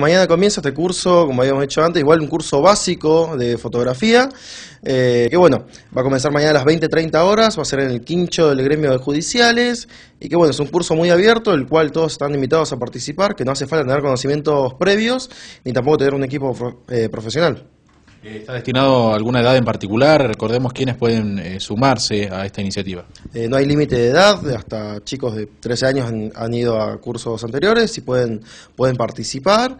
Mañana comienza este curso, como habíamos hecho antes, igual un curso básico de fotografía, eh, que bueno, va a comenzar mañana a las 20.30 horas, va a ser en el quincho del gremio de judiciales, y que bueno, es un curso muy abierto, el cual todos están invitados a participar, que no hace falta tener conocimientos previos, ni tampoco tener un equipo eh, profesional. Eh, ¿Está destinado a alguna edad en particular? Recordemos quiénes pueden eh, sumarse a esta iniciativa. Eh, no hay límite de edad, hasta chicos de 13 años han, ido a cursos anteriores y pueden, pueden participar.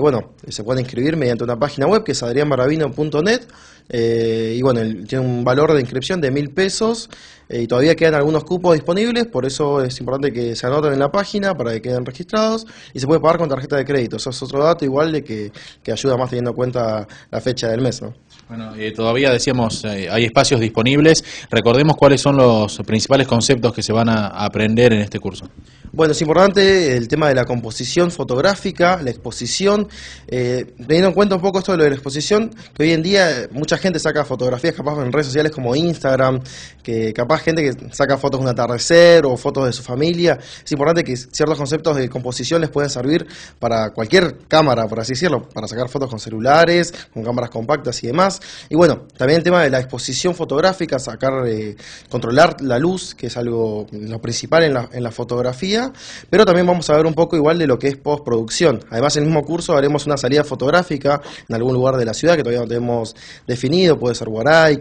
bueno, se pueden inscribir mediante una página web que es adrianbarabino.net y bueno, tiene un valor de inscripción de mil pesos eh, y todavía quedan algunos cupos disponibles, por eso es importante que se anoten en la página para que queden registrados y se puede pagar con tarjeta de crédito. Eso es otro dato igual de que, ayuda más teniendo en cuenta la fecha del mes. Bueno, eh, todavía decíamos, eh, hay espacios disponibles. Recordemos cuáles son los principales conceptos que se van a aprender en este curso. Bueno, es importante el tema de la composición fotográfica, la exposición, eh, teniendo en cuenta un poco esto de, lo de la exposición, que hoy en día mucha gente saca fotografías capaz en redes sociales como Instagram, que capaz gente que saca fotos de un atardecer o fotos de su familia, es importante que ciertos conceptos de composición les pueden servir para cualquier cámara, por así decirlo, para sacar fotos con celulares, con cámaras compactas y demás. Y bueno, también el tema de la exposición fotográfica, sacar, eh, controlar la luz, que es algo lo principal en la, en la fotografía, pero también vamos a ver un poco igual de lo que es postproducción. Además, en el mismo curso haremos una salida fotográfica en algún lugar de la ciudad que todavía no tenemos definido, puede ser Guaray,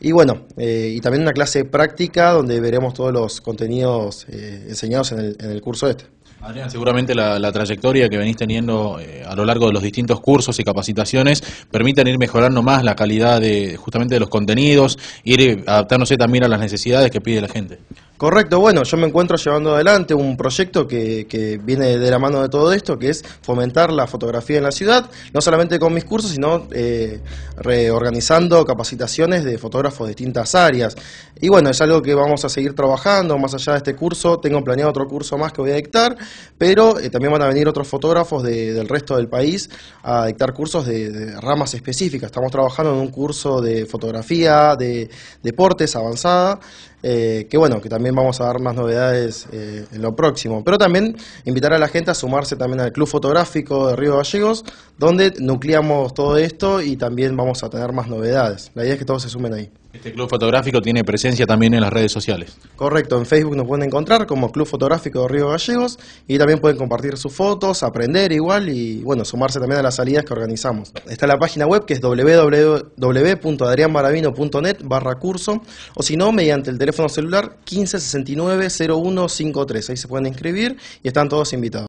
y bueno, eh, y también una clase práctica donde veremos todos los contenidos eh, enseñados en el, en el curso este. Adrián, seguramente la, trayectoria que venís teniendo eh, a lo largo de los distintos cursos y capacitaciones permiten ir mejorando más la calidad de justamente de los contenidos, ir adaptándose también a las necesidades que pide la gente. Correcto, bueno, yo me encuentro llevando adelante un proyecto que, viene de la mano de todo esto, que es fomentar la fotografía en la ciudad, no solamente con mis cursos, sino eh, reorganizando capacitaciones de fotógrafos de distintas áreas. Y bueno, es algo que vamos a seguir trabajando, más allá de este curso, tengo planeado otro curso más que voy a dictar, pero eh, también van a venir otros fotógrafos del resto del país a dictar cursos de, ramas específicas. Estamos trabajando en un curso de fotografía, de deportes avanzada, eh, que bueno, que también vamos a dar más novedades eh, en lo próximo. Pero también invitar a la gente a sumarse también al Club Fotográfico de Río Gallegos, donde nucleamos todo esto y también vamos a tener más novedades. La idea es que todos se sumen ahí. Este club fotográfico tiene presencia también en las redes sociales. Correcto, en Facebook nos pueden encontrar como Club Fotográfico de Río Gallegos y también pueden compartir sus fotos, aprender igual y bueno, sumarse también a las salidas que organizamos. Está la página web que es www.adrianmaravino.net barra curso o si no, mediante el teléfono celular 1569 0153. Ahí se pueden inscribir y están todos invitados.